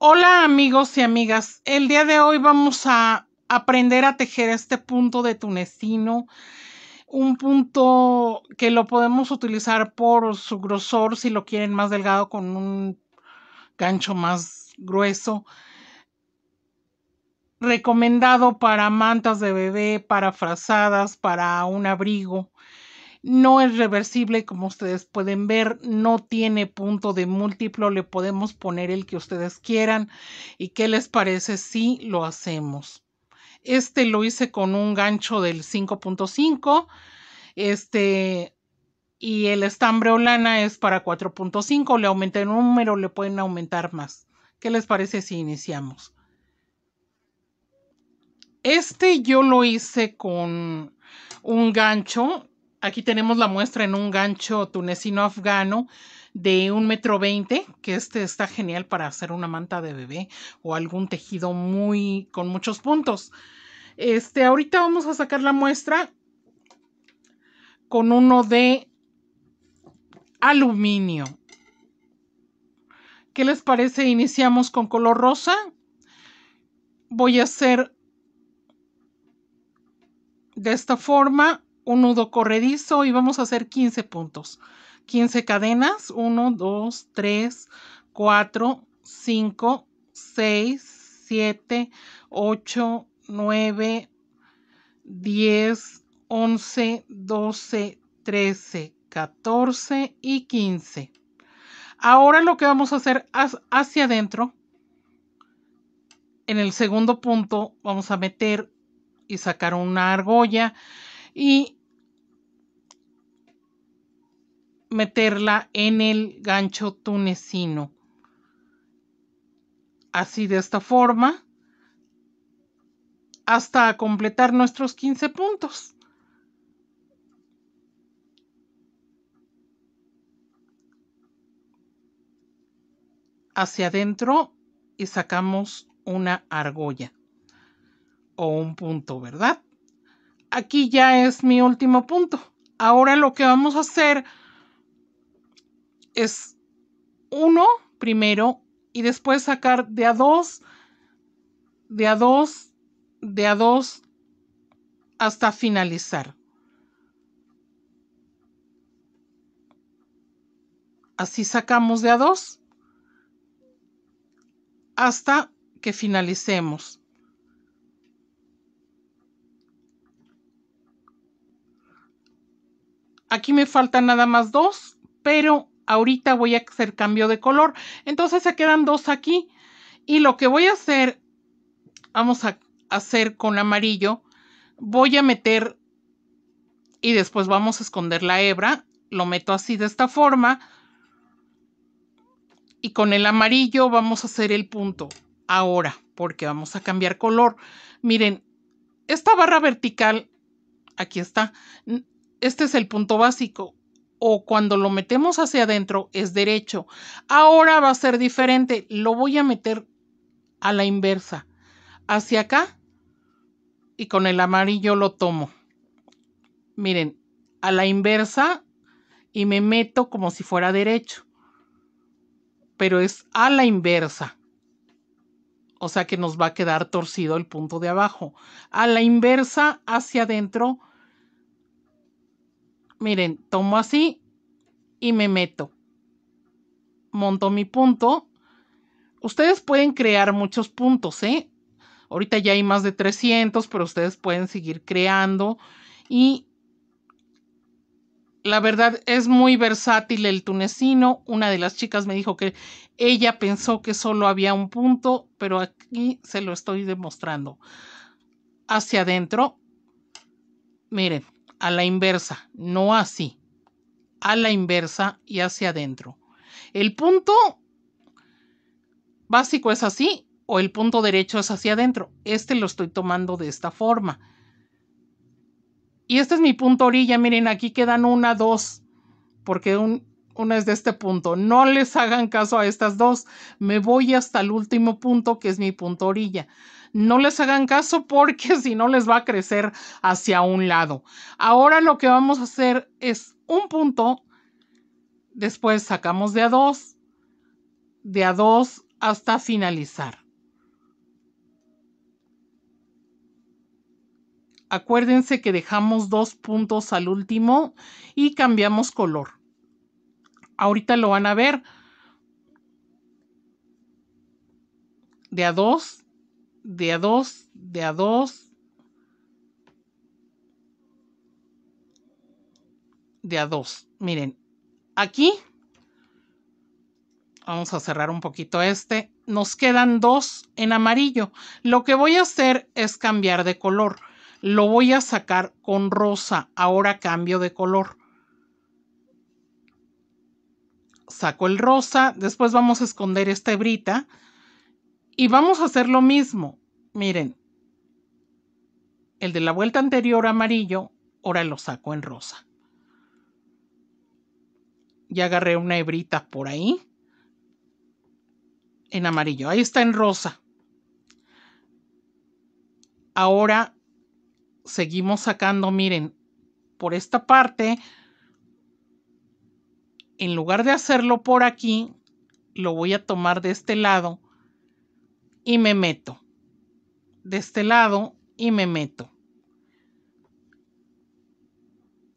Hola amigos y amigas, el día de hoy vamos a aprender a tejer este punto de tunecino, un punto que lo podemos utilizar por su grosor, si lo quieren más delgado con un gancho más grueso, recomendado para mantas de bebé, para frazadas, para un abrigo no es reversible como ustedes pueden ver, no tiene punto de múltiplo, le podemos poner el que ustedes quieran y qué les parece si lo hacemos. Este lo hice con un gancho del 5.5, este y el estambre o lana es para 4.5, le aumenté el número, le pueden aumentar más. ¿Qué les parece si iniciamos? Este yo lo hice con un gancho Aquí tenemos la muestra en un gancho tunecino afgano de un metro veinte, que este está genial para hacer una manta de bebé o algún tejido muy con muchos puntos. Este, ahorita vamos a sacar la muestra con uno de aluminio. ¿Qué les parece? Iniciamos con color rosa. Voy a hacer de esta forma un nudo corredizo y vamos a hacer 15 puntos. 15 cadenas, 1, 2, 3, 4, 5, 6, 7, 8, 9, 10, 11, 12, 13, 14 y 15. Ahora lo que vamos a hacer hacia adentro, en el segundo punto vamos a meter y sacar una argolla y meterla en el gancho tunecino. Así de esta forma, hasta completar nuestros 15 puntos. Hacia adentro y sacamos una argolla o un punto, ¿verdad? Aquí ya es mi último punto. Ahora lo que vamos a hacer es uno primero y después sacar de a dos, de a dos, de a dos hasta finalizar. Así sacamos de a dos hasta que finalicemos. Aquí me faltan nada más dos, pero ahorita voy a hacer cambio de color. Entonces se quedan dos aquí. Y lo que voy a hacer, vamos a hacer con amarillo, voy a meter y después vamos a esconder la hebra. Lo meto así de esta forma. Y con el amarillo vamos a hacer el punto ahora, porque vamos a cambiar color. Miren, esta barra vertical, aquí está, este es el punto básico o cuando lo metemos hacia adentro es derecho. Ahora va a ser diferente, lo voy a meter a la inversa, hacia acá y con el amarillo lo tomo. Miren, a la inversa y me meto como si fuera derecho, pero es a la inversa. O sea que nos va a quedar torcido el punto de abajo. A la inversa hacia adentro Miren, tomo así y me meto. Monto mi punto. Ustedes pueden crear muchos puntos, ¿eh? Ahorita ya hay más de 300, pero ustedes pueden seguir creando. Y la verdad es muy versátil el tunecino. Una de las chicas me dijo que ella pensó que solo había un punto, pero aquí se lo estoy demostrando. Hacia adentro, miren, a la inversa, no así, a la inversa y hacia adentro. El punto básico es así o el punto derecho es hacia adentro. Este lo estoy tomando de esta forma. Y este es mi punto orilla. Miren, aquí quedan una, dos, porque un, una es de este punto. No les hagan caso a estas dos. Me voy hasta el último punto, que es mi punto orilla. No les hagan caso porque si no les va a crecer hacia un lado. Ahora lo que vamos a hacer es un punto, después sacamos de a dos, de a dos hasta finalizar. Acuérdense que dejamos dos puntos al último y cambiamos color. Ahorita lo van a ver. De a dos, de a dos, de a dos. De a dos. Miren, aquí. Vamos a cerrar un poquito este. Nos quedan dos en amarillo. Lo que voy a hacer es cambiar de color. Lo voy a sacar con rosa. Ahora cambio de color saco el rosa, después vamos a esconder esta hebrita y vamos a hacer lo mismo. Miren, el de la vuelta anterior amarillo, ahora lo saco en rosa. Ya agarré una hebrita por ahí. En amarillo. Ahí está en rosa. Ahora seguimos sacando, miren, por esta parte en lugar de hacerlo por aquí, lo voy a tomar de este lado y me meto. De este lado y me meto.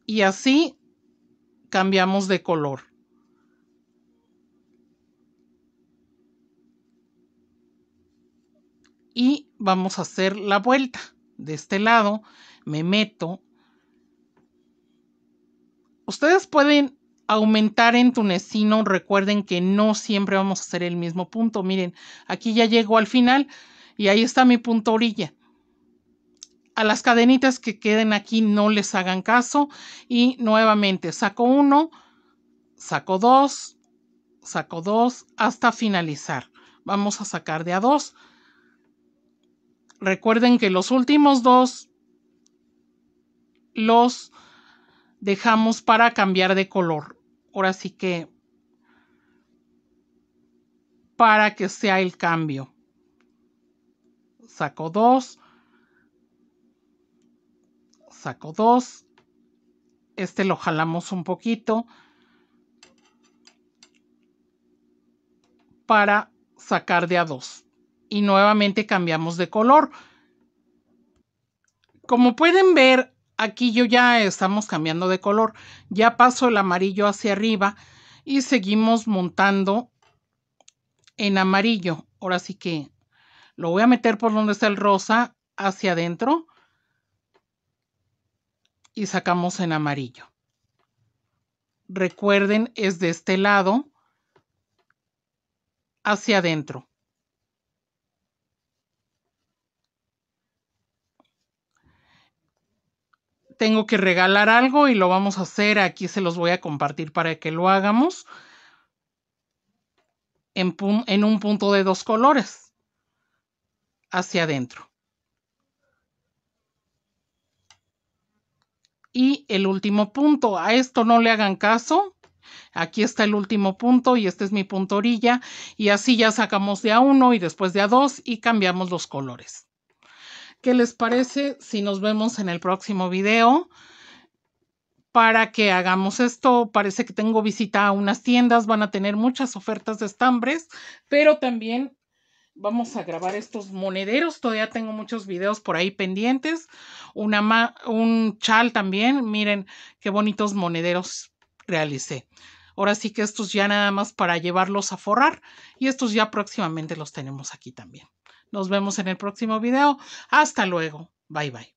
Y así cambiamos de color. Y vamos a hacer la vuelta. De este lado me meto. Ustedes pueden aumentar en tunecino, recuerden que no siempre vamos a hacer el mismo punto. Miren, aquí ya llegó al final y ahí está mi punto orilla. A las cadenitas que queden aquí no les hagan caso y nuevamente saco uno, saco dos, saco dos hasta finalizar. Vamos a sacar de a dos. Recuerden que los últimos dos los dejamos para cambiar de color ahora sí que para que sea el cambio. Saco dos. Saco dos. Este lo jalamos un poquito. Para sacar de a dos. Y nuevamente cambiamos de color. Como pueden ver, aquí yo ya estamos cambiando de color. Ya paso el amarillo hacia arriba y seguimos montando en amarillo. Ahora sí que lo voy a meter por donde está el rosa hacia adentro y sacamos en amarillo. Recuerden, es de este lado hacia adentro. tengo que regalar algo y lo vamos a hacer. Aquí se los voy a compartir para que lo hagamos en, un punto de dos colores hacia adentro. Y el último punto, a esto no le hagan caso. Aquí está el último punto y este es mi punto orilla. Y así ya sacamos de a uno y después de a dos y cambiamos los colores. ¿Qué les parece si nos vemos en el próximo video? Para que hagamos esto, parece que tengo visita a unas tiendas, van a tener muchas ofertas de estambres, pero también vamos a grabar estos monederos. Todavía tengo muchos videos por ahí pendientes. un chal también. Miren qué bonitos monederos realicé. Ahora sí que estos ya nada más para llevarlos a forrar y estos ya próximamente los tenemos aquí también. Nos vemos en el próximo video. Hasta luego. Bye bye.